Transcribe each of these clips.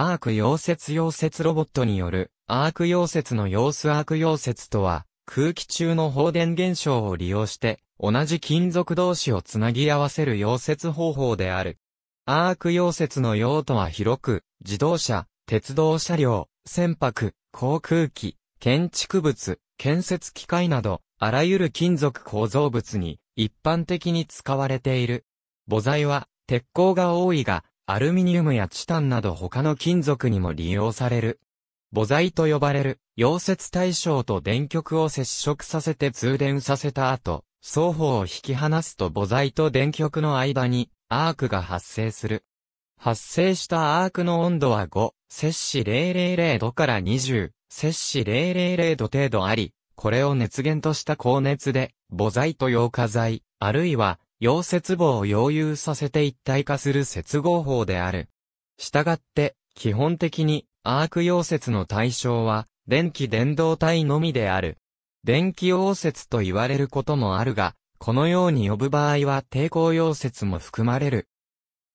アーク溶接溶接ロボットによる、アーク溶接の様子アーク溶接とは、空気中の放電現象を利用して、同じ金属同士をつなぎ合わせる溶接方法である。アーク溶接の用途は広く、自動車、鉄道車両、船舶、航空機、建築物、建設機械など、あらゆる金属構造物に一般的に使われている。母材は鉄鋼が多いが、アルミニウムやチタンなど他の金属にも利用される。母材と呼ばれる、溶接対象と電極を接触させて通電させた後、双方を引き離すと母材と電極の間に、アークが発生する。発生したアークの温度は5、摂氏000度から20、摂氏000度程度あり、これを熱源とした高熱で、母材と溶化剤、あるいは溶接棒を溶融させて一体化する接合法である。したがって、基本的にアーク溶接の対象は、電気伝導体のみである。電気溶接と言われることもあるが、このように呼ぶ場合は抵抗溶接も含まれる。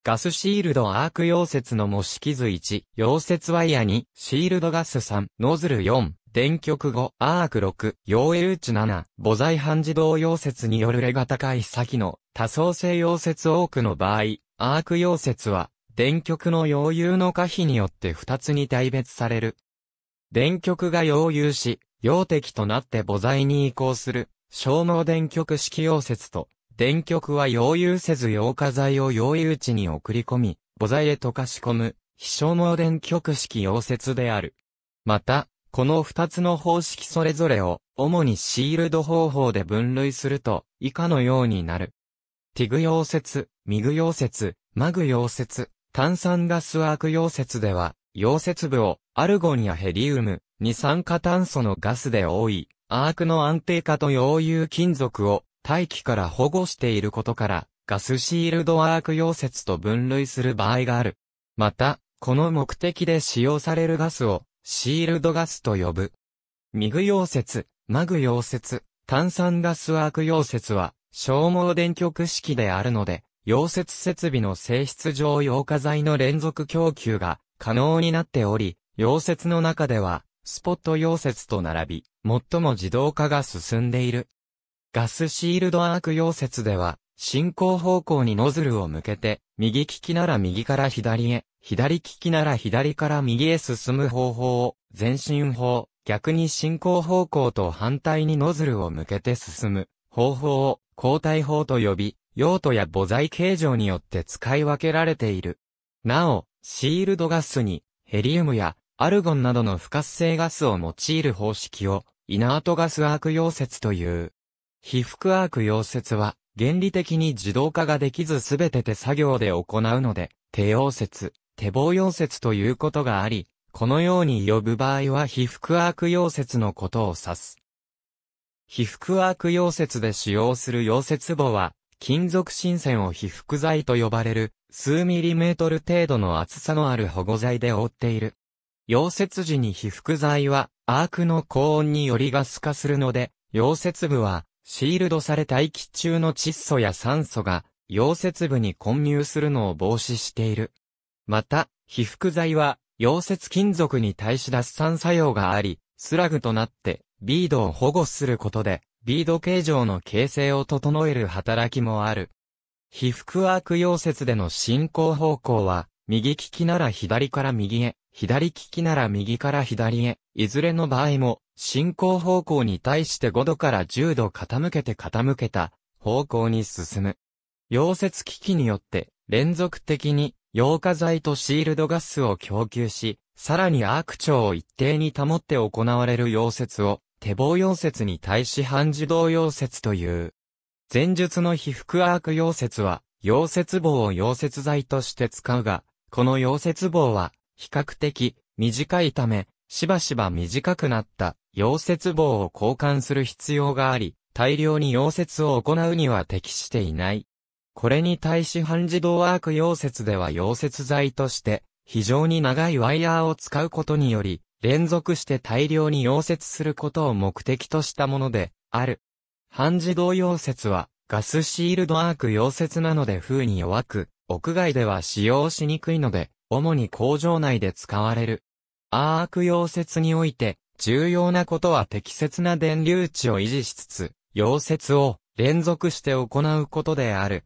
ガスシールドアーク溶接の模式図1、溶接ワイヤ2、シールドガス3、ノズル4、電極5、アーク6、溶融チ7、母材半自動溶接によるレガ高い先の多層性溶接多くの場合、アーク溶接は、電極の溶融の可否によって二つに大別される。電極が溶融し、溶滴となって母材に移行する、消耗電極式溶接と、電極は溶融せず溶化剤を溶融地に送り込み、母材へ溶かし込む、非消耗電極式溶接である。また、この二つの方式それぞれを、主にシールド方法で分類すると、以下のようになる。ティグ溶接、ミグ溶接、マグ溶接、炭酸ガスアーク溶接では、溶接部をアルゴンやヘリウム、二酸化炭素のガスで覆い、アークの安定化と溶融金属を大気から保護していることから、ガスシールドアーク溶接と分類する場合がある。また、この目的で使用されるガスを、シールドガスと呼ぶ。ミグ溶接、マグ溶接、炭酸ガスアーク溶接は、消耗電極式であるので、溶接設備の性質上溶化剤の連続供給が可能になっており、溶接の中では、スポット溶接と並び、最も自動化が進んでいる。ガスシールドアーク溶接では、進行方向にノズルを向けて、右利きなら右から左へ、左利きなら左から右へ進む方法を、前進法、逆に進行方向と反対にノズルを向けて進む方法を抗体法と呼び、用途や母材形状によって使い分けられている。なお、シールドガスにヘリウムやアルゴンなどの不活性ガスを用いる方式をイナートガスアーク溶接という。被覆アーク溶接は原理的に自動化ができずすべて手作業で行うので、手溶接、手棒溶接ということがあり、このように呼ぶ場合は被覆アーク溶接のことを指す。被覆ク溶接で使用する溶接棒は、金属新線を被覆剤と呼ばれる、数ミリメートル程度の厚さのある保護剤で覆っている。溶接時に被覆剤は、アークの高温によりガス化するので、溶接部は、シールドされ大気中の窒素や酸素が、溶接部に混入するのを防止している。また、被覆剤は、溶接金属に対し脱酸作用があり、スラグとなって、ビードを保護することで、ビード形状の形成を整える働きもある。被ーク溶接での進行方向は、右利きなら左から右へ、左利きなら右から左へ、いずれの場合も、進行方向に対して5度から10度傾けて傾けた方向に進む。溶接機器によって連続的に溶化剤とシールドガスを供給し、さらにアーク長を一定に保って行われる溶接を手棒溶接に対し半自動溶接という。前述の被覆アーク溶接は、溶接棒を溶接剤として使うが、この溶接棒は、比較的短いため、しばしば短くなった溶接棒を交換する必要があり、大量に溶接を行うには適していない。これに対し半自動アーク溶接では溶接剤として、非常に長いワイヤーを使うことにより、連続して大量に溶接することを目的としたもので、ある。半自動溶接は、ガスシールドアーク溶接なので風に弱く、屋外では使用しにくいので、主に工場内で使われる。アーク溶接において、重要なことは適切な電流値を維持しつつ、溶接を連続して行うことである。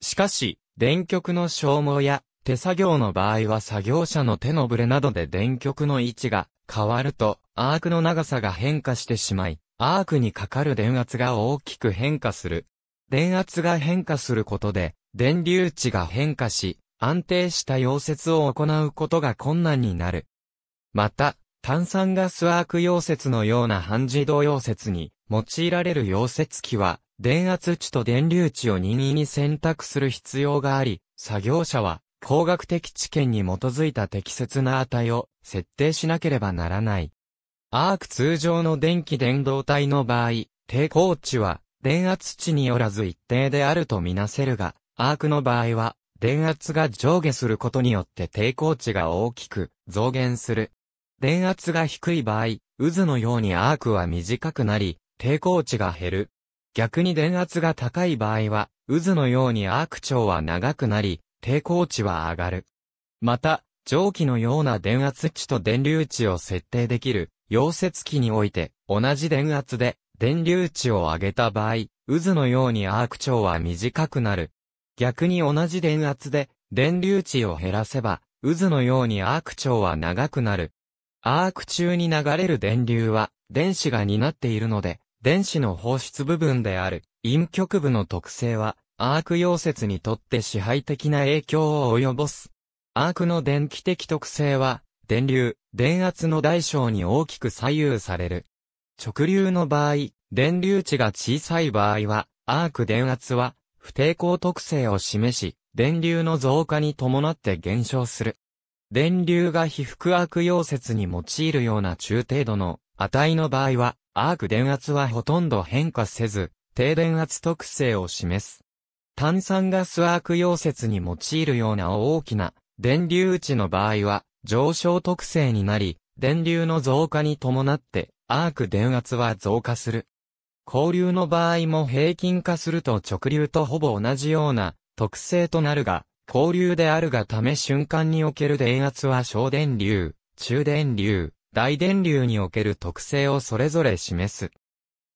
しかし、電極の消耗や手作業の場合は作業者の手のブレなどで電極の位置が変わると、アークの長さが変化してしまい、アークにかかる電圧が大きく変化する。電圧が変化することで、電流値が変化し、安定した溶接を行うことが困難になる。また、炭酸ガスアーク溶接のような半自動溶接に用いられる溶接機は、電圧値と電流値を任意に選択する必要があり、作業者は工学的知見に基づいた適切な値を設定しなければならない。アーク通常の電気伝導体の場合、抵抗値は電圧値によらず一定であるとみなせるが、アークの場合は電圧が上下することによって抵抗値が大きく増減する。電圧が低い場合、渦のようにアークは短くなり、抵抗値が減る。逆に電圧が高い場合は、渦のようにアーク長は長くなり、抵抗値は上がる。また、蒸気のような電圧値と電流値を設定できる、溶接機において、同じ電圧で、電流値を上げた場合、渦のようにアーク長は短くなる。逆に同じ電圧で、電流値を減らせば、渦のようにアーク長は長くなる。アーク中に流れる電流は、電子が担っているので、電子の放出部分である、陰極部の特性は、アーク溶接にとって支配的な影響を及ぼす。アークの電気的特性は、電流、電圧の大小に大きく左右される。直流の場合、電流値が小さい場合は、アーク電圧は、不抵抗特性を示し、電流の増加に伴って減少する。電流が被覆アーク溶接に用いるような中程度の値の場合は、アーク電圧はほとんど変化せず、低電圧特性を示す。炭酸ガスアーク溶接に用いるような大きな電流値の場合は上昇特性になり、電流の増加に伴ってアーク電圧は増加する。交流の場合も平均化すると直流とほぼ同じような特性となるが、交流であるがため瞬間における電圧は小電流、中電流、大電流における特性をそれぞれ示す。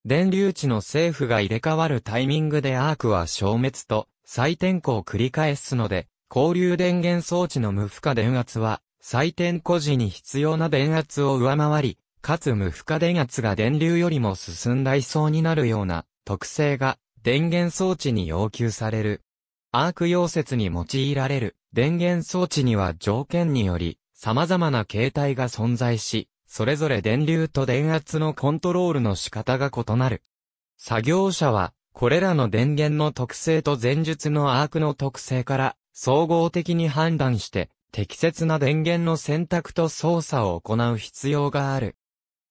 電流値の政府が入れ替わるタイミングでアークは消滅と再転向を繰り返すので、交流電源装置の無負荷電圧は、再転庫時に必要な電圧を上回り、かつ無負荷電圧が電流よりも進んだ位相になるような特性が電源装置に要求される。アーク溶接に用いられる電源装置には条件により様々な形態が存在し、それぞれ電流と電圧のコントロールの仕方が異なる。作業者は、これらの電源の特性と前述のアークの特性から、総合的に判断して、適切な電源の選択と操作を行う必要がある。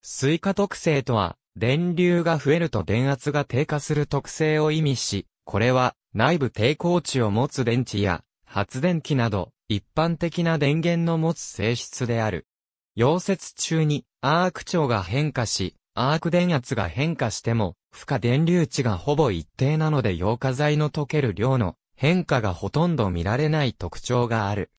スイカ特性とは、電流が増えると電圧が低下する特性を意味し、これは内部抵抗値を持つ電池や発電機など一般的な電源の持つ性質である。溶接中にアーク長が変化し、アーク電圧が変化しても、負荷電流値がほぼ一定なので溶化剤の溶ける量の変化がほとんど見られない特徴がある。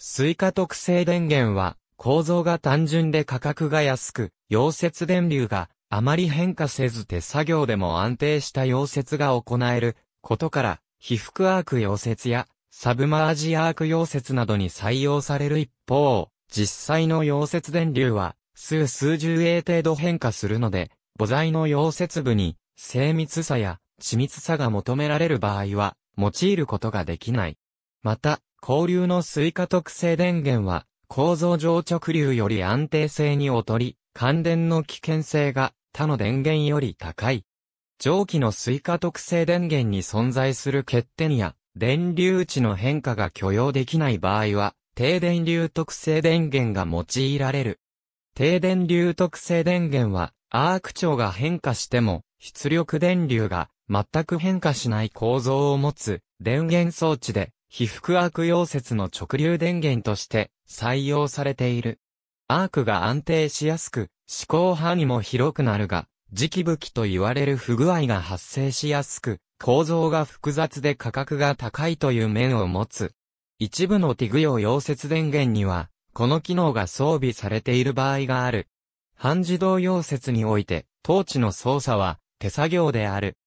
スイカ特性電源は構造が単純で価格が安く、溶接電流があまり変化せず手作業でも安定した溶接が行えることから、被覆アーク溶接やサブマージアーク溶接などに採用される一方、実際の溶接電流は、数数十 A 程度変化するので、母材の溶接部に、精密さや緻密さが求められる場合は、用いることができない。また、交流の水化特性電源は、構造上直流より安定性に劣り、感電の危険性が他の電源より高い。蒸気の水化特性電源に存在する欠点や、電流値の変化が許容できない場合は、低電流特性電源が用いられる。低電流特性電源は、アーク長が変化しても、出力電流が全く変化しない構造を持つ電源装置で、被覆アーク溶接の直流電源として採用されている。アークが安定しやすく、思考範囲も広くなるが、磁気武器と言われる不具合が発生しやすく、構造が複雑で価格が高いという面を持つ。一部のティグ用溶接電源には、この機能が装備されている場合がある。半自動溶接において、トーチの操作は手作業である。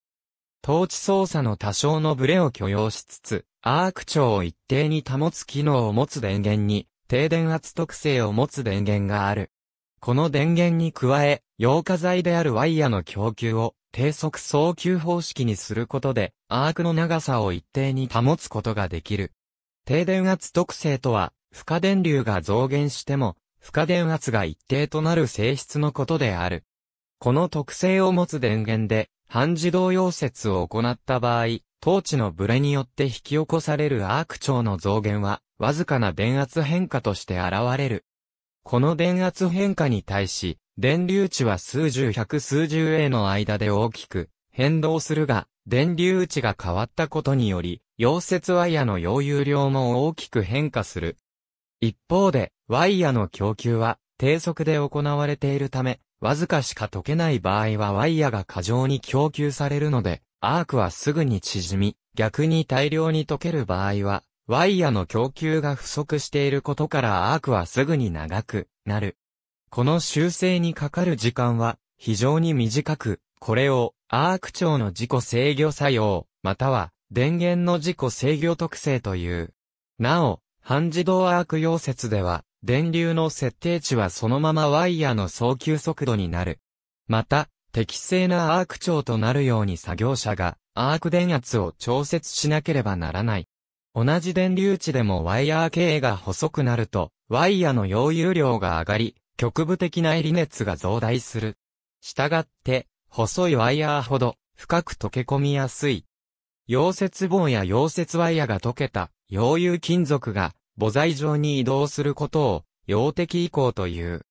トーチ操作の多少のブレを許容しつつ、アーク長を一定に保つ機能を持つ電源に、低電圧特性を持つ電源がある。この電源に加え、溶化剤であるワイヤの供給を低速送球方式にすることで、アークの長さを一定に保つことができる。低電圧特性とは、負荷電流が増減しても、負荷電圧が一定となる性質のことである。この特性を持つ電源で、半自動溶接を行った場合、トーチのブレによって引き起こされるアーク長の増減は、わずかな電圧変化として現れる。この電圧変化に対し、電流値は数十百数十 A の間で大きく変動するが、電流値が変わったことにより、溶接ワイヤの溶融量も大きく変化する。一方で、ワイヤの供給は低速で行われているため、わずかしか溶けない場合はワイヤが過剰に供給されるので、アークはすぐに縮み、逆に大量に溶ける場合は、ワイヤの供給が不足していることからアークはすぐに長くなる。この修正にかかる時間は非常に短く、これをアーク長の自己制御作用、または電源の自己制御特性という。なお、半自動アーク溶接では、電流の設定値はそのままワイヤーの送球速度になる。また、適正なアーク長となるように作業者が、アーク電圧を調節しなければならない。同じ電流値でもワイヤー経営が細くなると、ワイヤーの溶融量が上がり、局部的な離熱が増大する。したがって、細いワイヤーほど深く溶け込みやすい。溶接棒や溶接ワイヤが溶けた、溶融金属が、母材上に移動することを、溶滴移行という。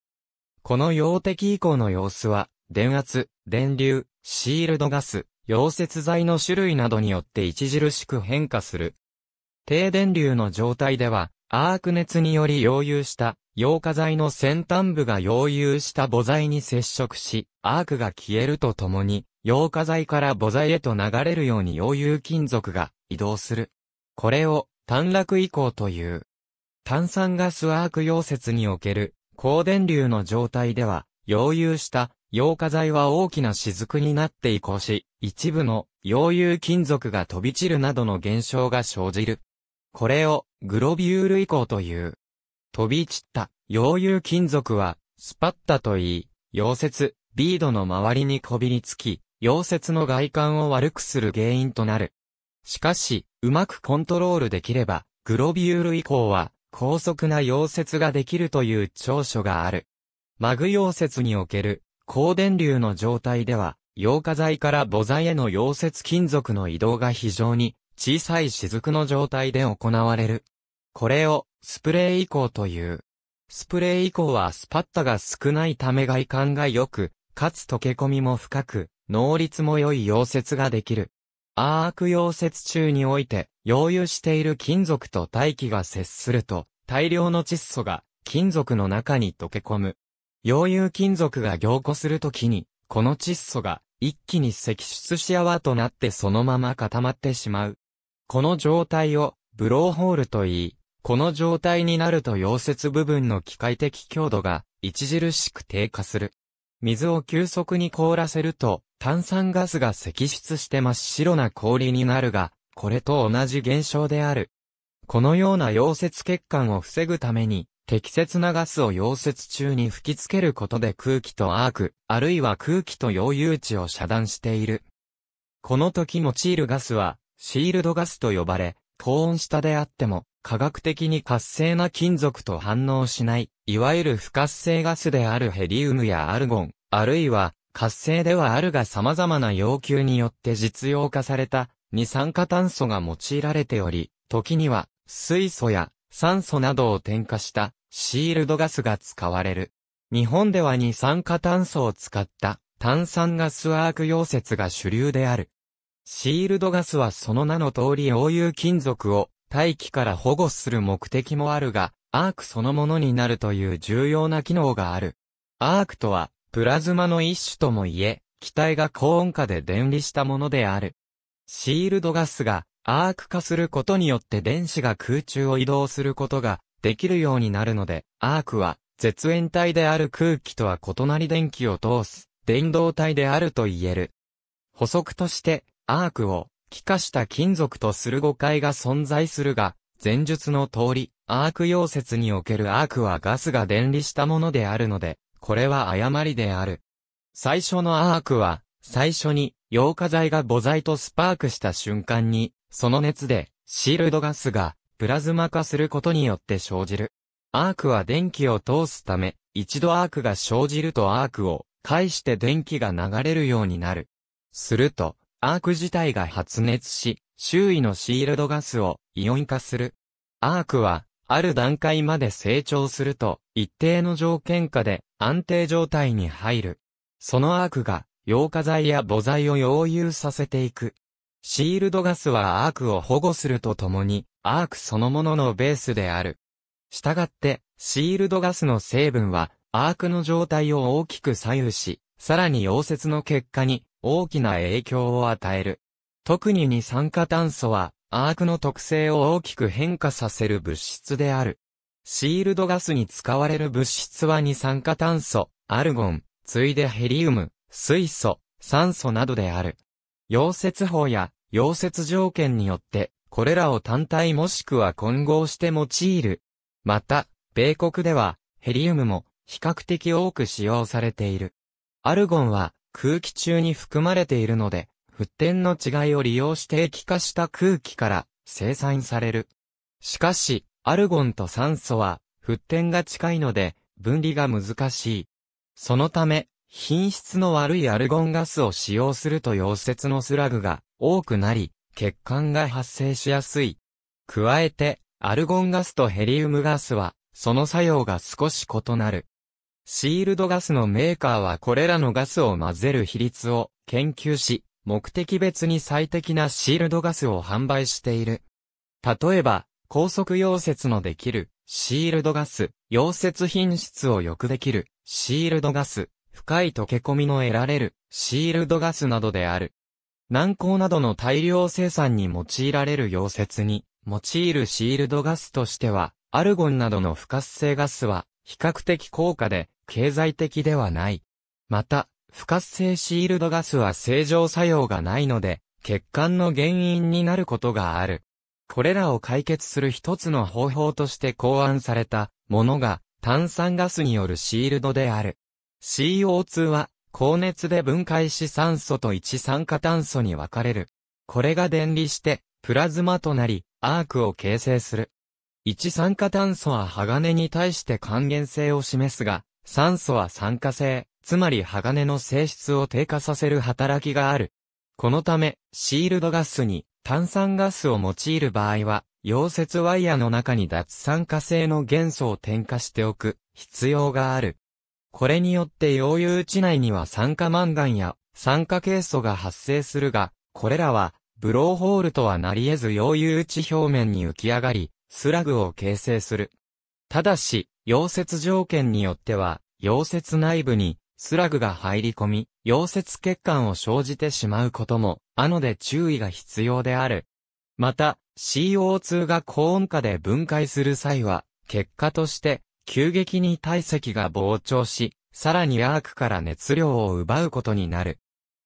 この溶滴移行の様子は、電圧、電流、シールドガス、溶接剤の種類などによって著しく変化する。低電流の状態では、アーク熱により溶融した、溶化剤の先端部が溶融した母材に接触し、アークが消えるとともに、溶化剤から母剤へと流れるように溶融金属が移動する。これを短絡移行という。炭酸ガスアーク溶接における高電流の状態では、溶融した溶化剤は大きな雫になって移行し、一部の溶融金属が飛び散るなどの現象が生じる。これをグロビュール移行という。飛び散った溶融金属はスパッタといい、溶接、ビードの周りにこびりつき、溶接の外観を悪くする原因となる。しかし、うまくコントロールできれば、グロビュール以降は、高速な溶接ができるという長所がある。マグ溶接における、高電流の状態では、溶化剤から母剤への溶接金属の移動が非常に小さい雫の状態で行われる。これをスプレー移行という。スプレー移行はスパッタが少ないため外観が良く、かつ溶け込みも深く、能率も良い溶接ができる。アーク溶接中において、溶融している金属と大気が接すると、大量の窒素が金属の中に溶け込む。溶融金属が凝固するときに、この窒素が一気に析出し泡となってそのまま固まってしまう。この状態をブローホールと言い、この状態になると溶接部分の機械的強度が著しく低下する。水を急速に凍らせると、炭酸ガスが積出して真っ白な氷になるが、これと同じ現象である。このような溶接欠陥を防ぐために、適切なガスを溶接中に吹きつけることで空気とアーク、あるいは空気と溶融値を遮断している。この時用いるガスは、シールドガスと呼ばれ、高温下であっても、科学的に活性な金属と反応しない、いわゆる不活性ガスであるヘリウムやアルゴン、あるいは活性ではあるが様々な要求によって実用化された二酸化炭素が用いられており、時には水素や酸素などを添加したシールドガスが使われる。日本では二酸化炭素を使った炭酸ガスワーク溶接が主流である。シールドガスはその名の通り応有金属を大気から保護する目的もあるが、アークそのものになるという重要な機能がある。アークとは、プラズマの一種ともいえ、気体が高温下で電離したものである。シールドガスがアーク化することによって電子が空中を移動することができるようになるので、アークは絶縁体である空気とは異なり電気を通す電動体であると言える。補足として、アークを気化した金属とする誤解が存在するが、前述の通り、アーク溶接におけるアークはガスが電離したものであるので、これは誤りである。最初のアークは、最初に、溶化剤が母剤とスパークした瞬間に、その熱で、シールドガスが、プラズマ化することによって生じる。アークは電気を通すため、一度アークが生じるとアークを、介して電気が流れるようになる。すると、アーク自体が発熱し、周囲のシールドガスをイオン化する。アークは、ある段階まで成長すると、一定の条件下で安定状態に入る。そのアークが、溶化剤や母剤を溶融させていく。シールドガスはアークを保護するとともに、アークそのもののベースである。したがって、シールドガスの成分は、アークの状態を大きく左右し、さらに溶接の結果に大きな影響を与える。特に二酸化炭素は、アークの特性を大きく変化させる物質である。シールドガスに使われる物質は二酸化炭素、アルゴン、ついでヘリウム、水素、酸素などである。溶接法や溶接条件によって、これらを単体もしくは混合して用いる。また、米国では、ヘリウムも比較的多く使用されている。アルゴンは空気中に含まれているので、沸点の違いを利用して液化した空気から生産される。しかし、アルゴンと酸素は、沸点が近いので、分離が難しい。そのため、品質の悪いアルゴンガスを使用すると溶接のスラグが多くなり、血管が発生しやすい。加えて、アルゴンガスとヘリウムガスは、その作用が少し異なる。シールドガスのメーカーはこれらのガスを混ぜる比率を研究し、目的別に最適なシールドガスを販売している。例えば、高速溶接のできるシールドガス、溶接品質を良くできるシールドガス、深い溶け込みの得られるシールドガスなどである。軟膏などの大量生産に用いられる溶接に用いるシールドガスとしては、アルゴンなどの不活性ガスは比較的高価で経済的ではない。また、不活性シールドガスは正常作用がないので、血管の原因になることがある。これらを解決する一つの方法として考案されたものが炭酸ガスによるシールドである。CO2 は高熱で分解し酸素と一酸化炭素に分かれる。これが電離してプラズマとなりアークを形成する。一酸化炭素は鋼に対して還元性を示すが、酸素は酸化性、つまり鋼の性質を低下させる働きがある。このため、シールドガスに炭酸ガスを用いる場合は、溶接ワイヤの中に脱酸化性の元素を添加しておく必要がある。これによって溶融地内には酸化マンガンや酸化ケイ素が発生するが、これらはブローホールとはなり得ず溶融地表面に浮き上がり、スラグを形成する。ただし、溶接条件によっては、溶接内部にスラグが入り込み、溶接欠陥を生じてしまうこともあので注意が必要である。また、CO2 が高温下で分解する際は、結果として、急激に体積が膨張し、さらにアークから熱量を奪うことになる。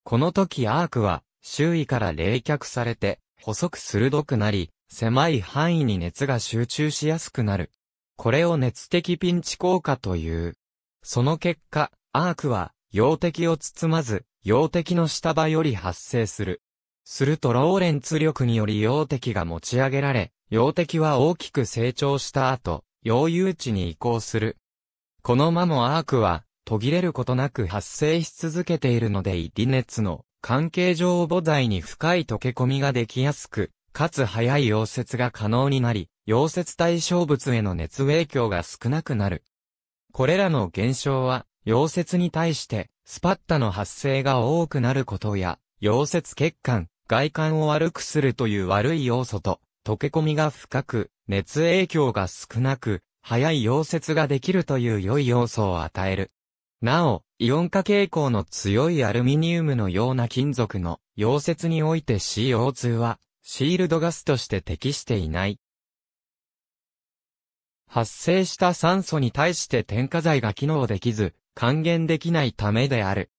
この時アークは、周囲から冷却されて、細く鋭くなり、狭い範囲に熱が集中しやすくなる。これを熱的ピンチ効果という。その結果、アークは、溶滴を包まず、溶滴の下場より発生する。するとローレンツ力により溶滴が持ち上げられ、溶滴は大きく成長した後、溶融地に移行する。この間もアークは、途切れることなく発生し続けているので、イディ熱の関係上母材に深い溶け込みができやすく、かつ早い溶接が可能になり、溶接対象物への熱影響が少なくなる。これらの現象は、溶接に対して、スパッタの発生が多くなることや、溶接血管、外観を悪くするという悪い要素と、溶け込みが深く、熱影響が少なく、早い溶接ができるという良い要素を与える。なお、イオン化傾向の強いアルミニウムのような金属の溶接において CO2 は、シールドガスとして適していない。発生した酸素に対して添加剤が機能できず、還元できないためである。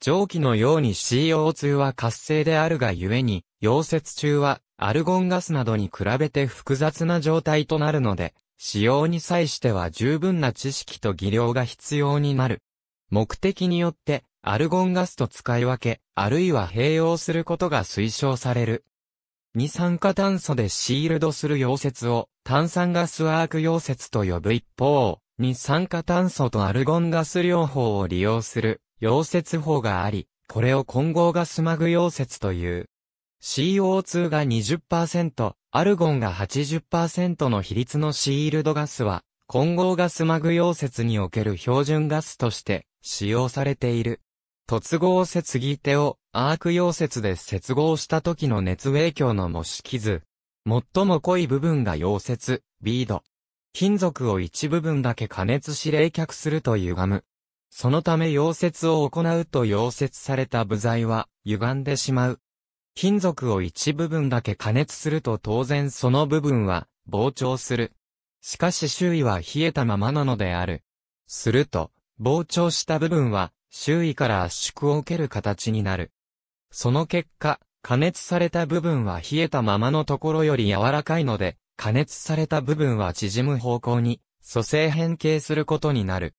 蒸気のように CO2 は活性であるがゆえに、溶接中はアルゴンガスなどに比べて複雑な状態となるので、使用に際しては十分な知識と技量が必要になる。目的によって、アルゴンガスと使い分け、あるいは併用することが推奨される。二酸化炭素でシールドする溶接を炭酸ガスワーク溶接と呼ぶ一方、二酸化炭素とアルゴンガス療法を利用する溶接法があり、これを混合ガスマグ溶接という。CO2 が20%、アルゴンが80%の比率のシールドガスは、混合ガスマグ溶接における標準ガスとして使用されている。突合接ぎ手をアーク溶接で接合した時の熱影響の模式図。最も濃い部分が溶接、ビード。金属を一部分だけ加熱し冷却すると歪む。そのため溶接を行うと溶接された部材は歪んでしまう。金属を一部分だけ加熱すると当然その部分は膨張する。しかし周囲は冷えたままなのである。すると、膨張した部分は周囲から圧縮を受ける形になる。その結果、加熱された部分は冷えたままのところより柔らかいので、加熱された部分は縮む方向に、組成変形することになる。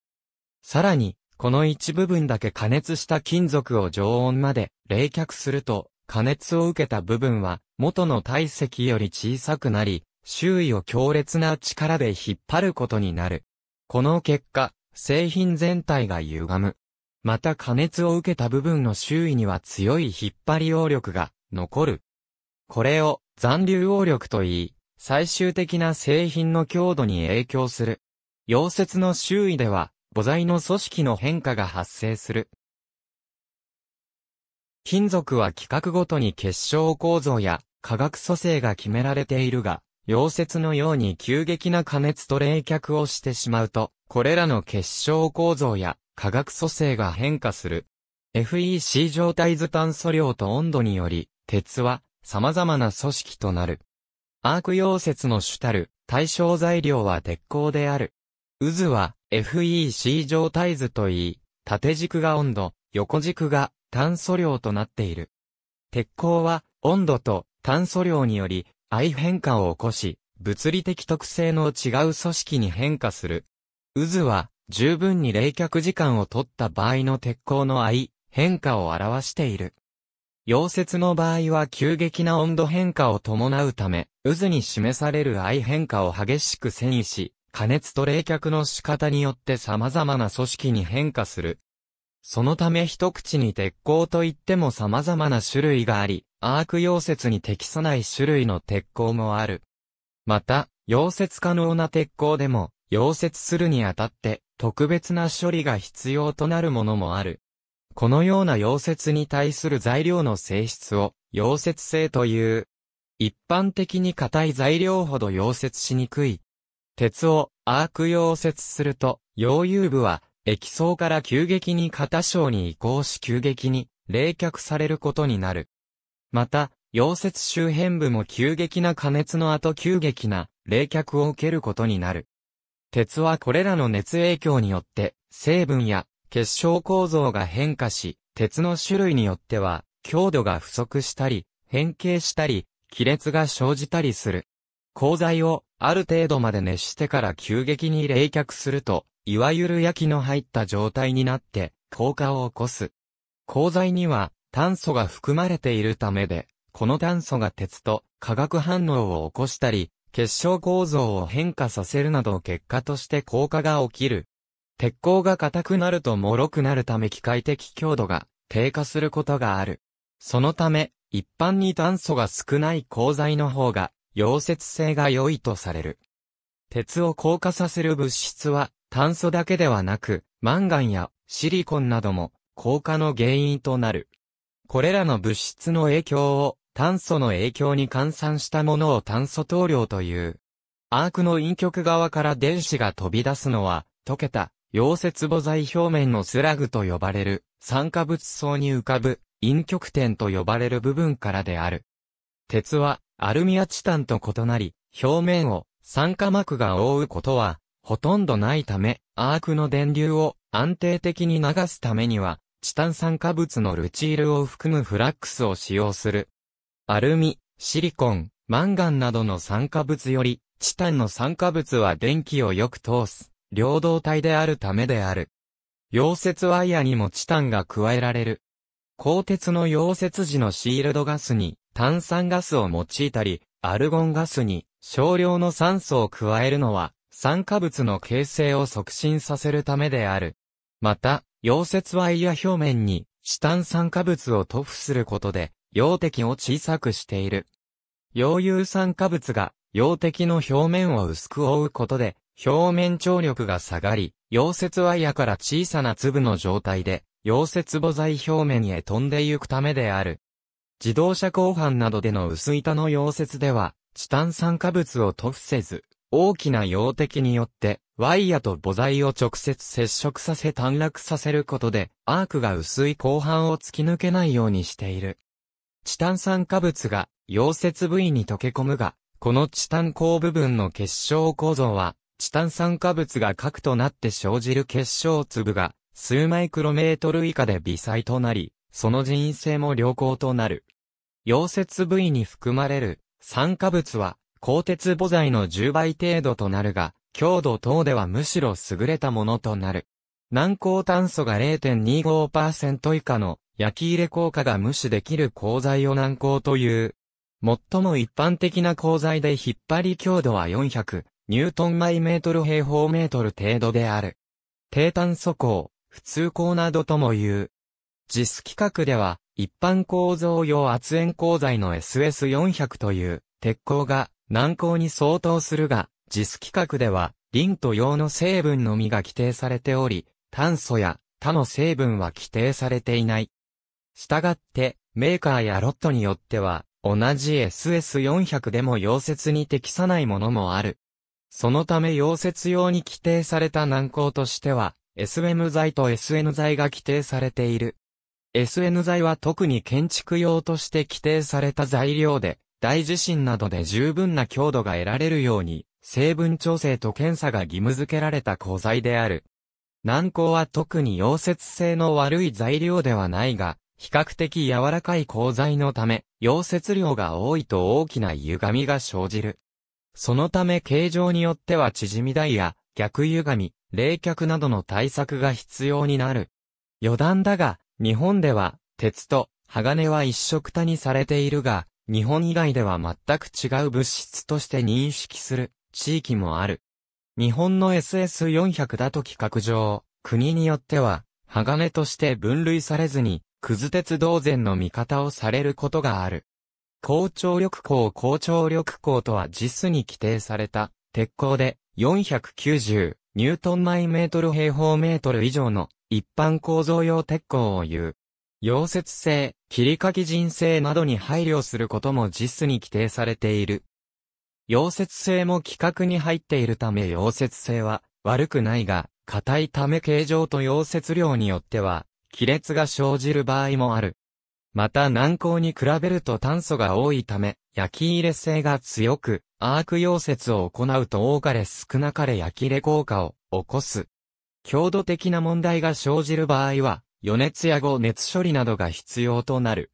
さらに、この一部分だけ加熱した金属を常温まで冷却すると、加熱を受けた部分は元の体積より小さくなり、周囲を強烈な力で引っ張ることになる。この結果、製品全体が歪む。また加熱を受けた部分の周囲には強い引っ張り応力が残る。これを残留応力と言い、最終的な製品の強度に影響する。溶接の周囲では、母材の組織の変化が発生する。金属は規格ごとに結晶構造や化学組成が決められているが、溶接のように急激な加熱と冷却をしてしまうと、これらの結晶構造や化学組成が変化する。FEC 状態図炭素量と温度により、鉄は様々な組織となる。アーク溶接の主たる対象材料は鉄鋼である。渦は FEC 状態図といい、縦軸が温度、横軸が炭素量となっている。鉄鋼は温度と炭素量により相変化を起こし、物理的特性の違う組織に変化する。渦は十分に冷却時間を取った場合の鉄鋼の愛変化を表している。溶接の場合は急激な温度変化を伴うため、渦に示される愛変化を激しく遷移し、加熱と冷却の仕方によって様々な組織に変化する。そのため一口に鉄鋼といっても様々な種類があり、アーク溶接に適さない種類の鉄鋼もある。また、溶接可能な鉄鋼でも、溶接するにあたって、特別な処理が必要となるものもある。このような溶接に対する材料の性質を溶接性という。一般的に硬い材料ほど溶接しにくい。鉄をアーク溶接すると、溶融部は液層から急激に硬章に移行し急激に冷却されることになる。また、溶接周辺部も急激な加熱の後急激な冷却を受けることになる。鉄はこれらの熱影響によって成分や結晶構造が変化し、鉄の種類によっては、強度が不足したり、変形したり、亀裂が生じたりする。鋼材をある程度まで熱してから急激に冷却すると、いわゆる焼きの入った状態になって、硬化を起こす。鋼材には炭素が含まれているためで、この炭素が鉄と化学反応を起こしたり、結晶構造を変化させるなど結果として硬化が起きる鉄鋼が硬くなると脆くなるため機械的強度が低下することがある。そのため、一般に炭素が少ない鋼材の方が、溶接性が良いとされる。鉄を硬化させる物質は、炭素だけではなく、マンガンやシリコンなども、硬化の原因となる。これらの物質の影響を、炭素の影響に換算したものを炭素等量という。アークの陰極側から電子が飛び出すのは、溶けた溶接母材表面のスラグと呼ばれる、酸化物層に浮かぶ、陰極点と呼ばれる部分からである。鉄は、アルミやチタンと異なり、表面を酸化膜が覆うことは、ほとんどないため、アークの電流を安定的に流すためには、チタン酸化物のルチールを含むフラックスを使用する。アルミ、シリコン、マンガンなどの酸化物より、チタンの酸化物は電気をよく通す。両導体であるためである。溶接ワイヤにもチタンが加えられる。鋼鉄の溶接時のシールドガスに炭酸ガスを用いたり、アルゴンガスに少量の酸素を加えるのは、酸化物の形成を促進させるためである。また、溶接ワイヤ表面にチタン酸化物を塗布することで、溶滴を小さくしている。溶融酸化物が溶滴の表面を薄く覆うことで、表面張力が下がり、溶接ワイヤから小さな粒の状態で、溶接母材表面へ飛んでゆくためである。自動車鋼板などでの薄板の溶接では、チタン酸化物を塗布せず、大きな溶滴によって、ワイヤと母材を直接接触させ短絡させることで、アークが薄い鋼板を突き抜けないようにしている。チタン酸化物が溶接部位に溶け込むが、このチタン鋼部分の結晶構造は、チタン酸化物が核となって生じる結晶粒が、数マイクロメートル以下で微細となり、その人性も良好となる。溶接部位に含まれる酸化物は、鋼鉄母材の10倍程度となるが、強度等ではむしろ優れたものとなる。軟鉱炭素が0.25%以下の焼き入れ効果が無視できる鋼材を軟鉱という。最も一般的な鋼材で引っ張り強度は400、ニュートン毎メートル平方メートル程度である。低炭素鋼、普通鋼などとも言う。実 i 規格では、一般構造用圧塩鋼材の SS400 という、鉄鋼が、軟鋼に相当するが、実 i 規格では、リンと用の成分のみが規定されており、炭素や他の成分は規定されていない。したがって、メーカーやロットによっては、同じ SS400 でも溶接に適さないものもある。そのため溶接用に規定された難項としては、SM 材と SN 材が規定されている。SN 材は特に建築用として規定された材料で、大地震などで十分な強度が得られるように、成分調整と検査が義務付けられた鋼材である。軟鋼は特に溶接性の悪い材料ではないが、比較的柔らかい鋼材のため、溶接量が多いと大きな歪みが生じる。そのため形状によっては縮み台や逆歪み、冷却などの対策が必要になる。余談だが、日本では鉄と鋼は一色多にされているが、日本以外では全く違う物質として認識する地域もある。日本の SS400 だと規格上、国によっては、鋼として分類されずに、くず鉄同然の見方をされることがある。高張力鋼高張力鋼とは実に規定された、鉄鋼で490ニュートン毎メートル平方メートル以上の一般構造用鉄鋼を言う。溶接性、切り欠き人性などに配慮することも実に規定されている。溶接性も規格に入っているため溶接性は悪くないが、硬いため形状と溶接量によっては、亀裂が生じる場合もある。また軟膏に比べると炭素が多いため、焼き入れ性が強く、アーク溶接を行うと多かれ少なかれ焼き入れ効果を起こす。強度的な問題が生じる場合は、余熱や後熱処理などが必要となる。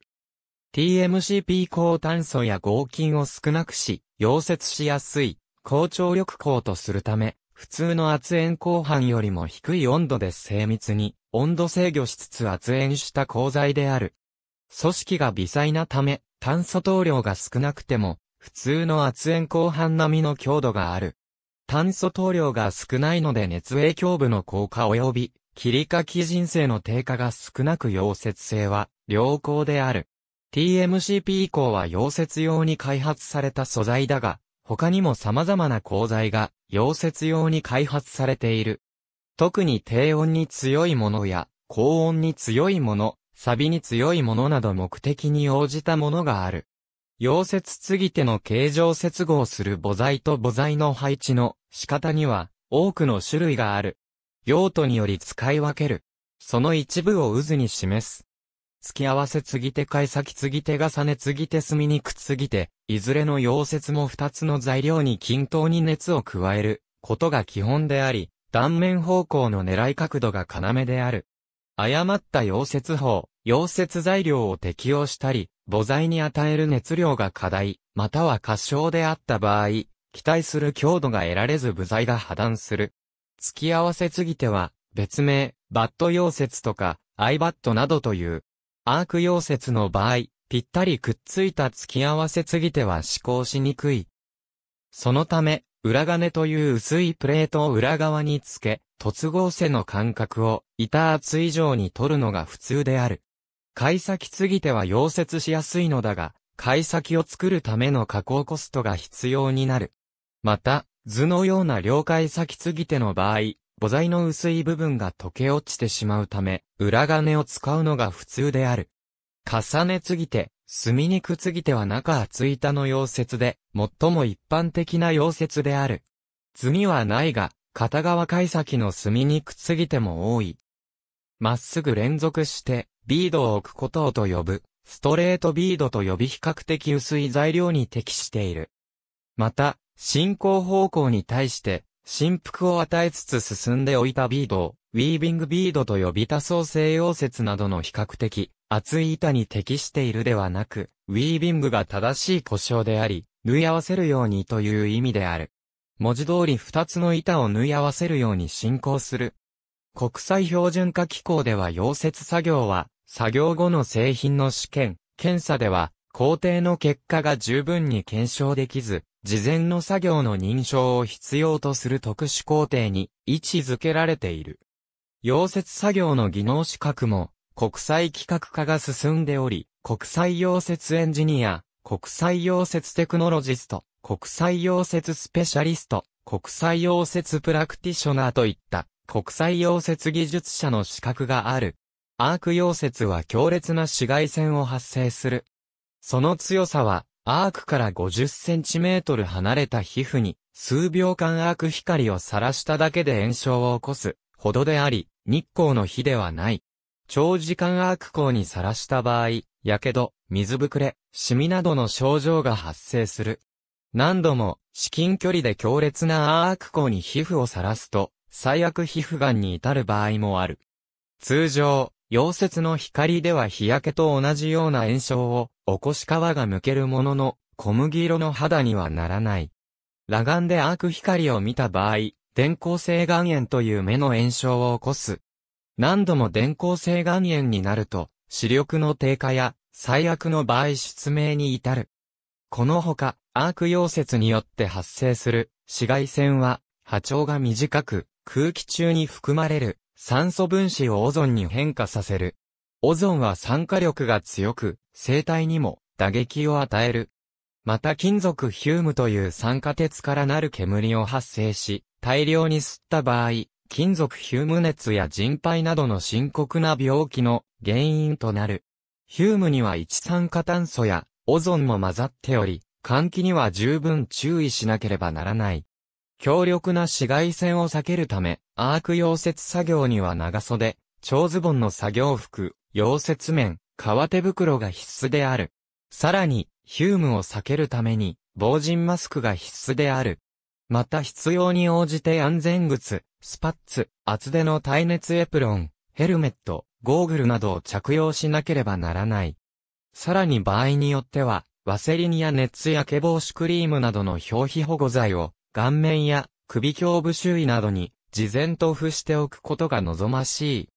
TMCP 鋼炭素や合金を少なくし、溶接しやすい、高張力鋼とするため、普通の圧炎鋼板よりも低い温度で精密に、温度制御しつつ圧炎した鋼材である。組織が微細なため、炭素投量が少なくても、普通の圧塩後半並みの強度がある。炭素投量が少ないので熱影響部の効果及び、切り欠き人性の低下が少なく溶接性は良好である。TMCP 以降は溶接用に開発された素材だが、他にも様々な鋼材が溶接用に開発されている。特に低温に強いものや高温に強いもの、サビに強いものなど目的に応じたものがある。溶接継ぎ手の形状接合する母材と母材の配置の仕方には多くの種類がある。用途により使い分ける。その一部を渦に示す。付き合わせ継ぎ手会先継ぎ手重ね継ぎ手墨にくっ継ぎ手、いずれの溶接も二つの材料に均等に熱を加えることが基本であり、断面方向の狙い角度が要である。誤った溶接法、溶接材料を適用したり、母材に与える熱量が過大、または過小であった場合、期待する強度が得られず部材が破断する。付き合わせすぎては、別名、バット溶接とか、アイバットなどという。アーク溶接の場合、ぴったりくっついた付き合わせすぎては思行しにくい。そのため、裏金という薄いプレートを裏側につけ、突合せの間隔を板厚以上に取るのが普通である。貝先すぎては溶接しやすいのだが、貝先を作るための加工コストが必要になる。また、図のような両貝先すぎての場合、母材の薄い部分が溶け落ちてしまうため、裏金を使うのが普通である。重ねすぎて、墨肉継すぎては中厚板の溶接で、最も一般的な溶接である。積みはないが、片側貝先の墨肉継すぎても多い。まっすぐ連続して、ビードを置くことをと呼ぶ、ストレートビードと呼び比較的薄い材料に適している。また、進行方向に対して、振幅を与えつつ進んでおいたビードを、ウィービングビードと呼び多層性溶接などの比較的、厚い板に適しているではなく、ウィービングが正しい故障であり、縫い合わせるようにという意味である。文字通り二つの板を縫い合わせるように進行する国際標準化機構では溶接作業は、作業後の製品の試験、検査では、工程の結果が十分に検証できず、事前の作業の認証を必要とする特殊工程に位置づけられている。溶接作業の技能資格も国際規格化が進んでおり、国際溶接エンジニア、国際溶接テクノロジスト、国際溶接スペシャリスト、国際溶接プラクティショナーといった国際溶接技術者の資格がある。アーク溶接は強烈な紫外線を発生する。その強さは、アークから50センチメートル離れた皮膚に、数秒間アーク光をさらしただけで炎症を起こす、ほどであり、日光の火ではない。長時間アーク光にさらした場合、やけど、水ぶくれ、シミなどの症状が発生する。何度も、至近距離で強烈なアーク光に皮膚をさらすと、最悪皮膚がんに至る場合もある。通常、溶接の光では日焼けと同じような炎症を起こし皮がむけるものの、小麦色の肌にはならない。裸眼でアーク光を見た場合、電光性眼炎という目の炎症を起こす。何度も電光性眼炎になると、視力の低下や、最悪の場合失明に至る。このほか、アーク溶接によって発生する紫外線は、波長が短く、空気中に含まれる酸素分子をオゾンに変化させる。オゾンは酸化力が強く、生体にも打撃を与える。また金属ヒュームという酸化鉄からなる煙を発生し、大量に吸った場合、金属ヒューム熱や人肺などの深刻な病気の原因となる。ヒュームには一酸化炭素やオゾンも混ざっており、換気には十分注意しなければならない。強力な紫外線を避けるため、アーク溶接作業には長袖、長ズボンの作業服、溶接面、革手袋が必須である。さらに、ヒュームを避けるために、防塵マスクが必須である。また必要に応じて安全靴、スパッツ、厚手の耐熱エプロン、ヘルメット、ゴーグルなどを着用しなければならない。さらに場合によっては、ワセリンや熱やけ防止クリームなどの表皮保護剤を顔面や首胸部周囲などに事前塗布しておくことが望ましい。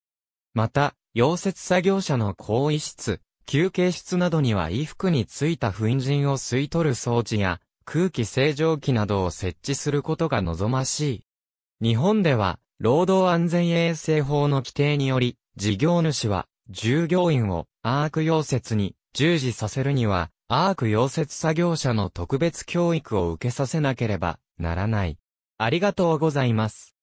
また、溶接作業者の更衣室、休憩室などには衣服についた粉塵を吸い取る装置や空気清浄機などを設置することが望ましい。日本では、労働安全衛生法の規定により、事業主は、従業員をアーク溶接に従事させるには、アーク溶接作業者の特別教育を受けさせなければならない。ありがとうございます。